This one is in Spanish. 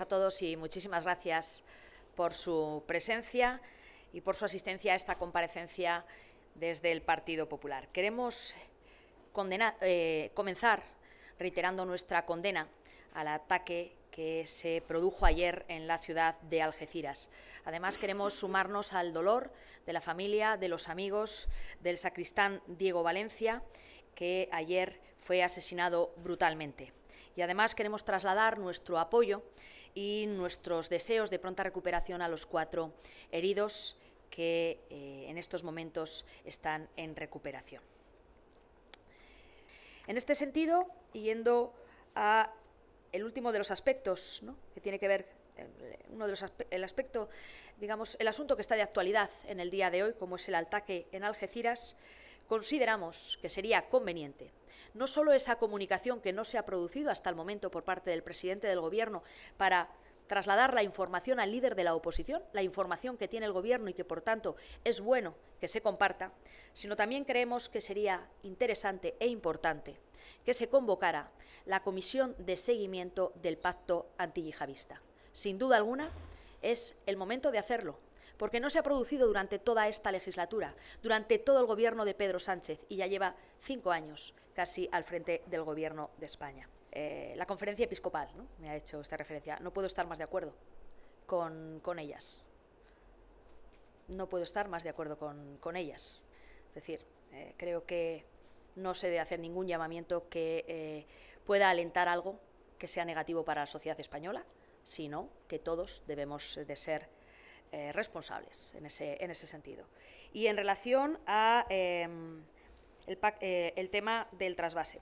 a todos y muchísimas gracias por su presencia y por su asistencia a esta comparecencia desde el Partido Popular. Queremos eh, comenzar reiterando nuestra condena al ataque que se produjo ayer en la ciudad de Algeciras. Además, queremos sumarnos al dolor de la familia, de los amigos del sacristán Diego Valencia, que ayer fue asesinado brutalmente. Y además queremos trasladar nuestro apoyo y nuestros deseos de pronta recuperación a los cuatro heridos que eh, en estos momentos están en recuperación. En este sentido, yendo a el último de los aspectos que tiene que ver eh, uno de los el aspecto digamos el asunto que está de actualidad en el día de hoy como es el ataque en Algeciras Consideramos que sería conveniente no solo esa comunicación que no se ha producido hasta el momento por parte del presidente del Gobierno para trasladar la información al líder de la oposición, la información que tiene el Gobierno y que, por tanto, es bueno que se comparta, sino también creemos que sería interesante e importante que se convocara la Comisión de Seguimiento del Pacto Antiyihadista. Sin duda alguna, es el momento de hacerlo, porque no se ha producido durante toda esta legislatura, durante todo el gobierno de Pedro Sánchez, y ya lleva cinco años casi al frente del gobierno de España. Eh, la conferencia episcopal ¿no? me ha hecho esta referencia. No puedo estar más de acuerdo con, ellas. No puedo estar más de acuerdo con, ellas. Es decir, eh, creo que no se debe hacer ningún llamamiento que eh, pueda alentar algo que sea negativo para la sociedad española, sino que todos debemos de ser eh, responsables en ese, en ese sentido. Y en relación al em, eh, el tema del trasvase.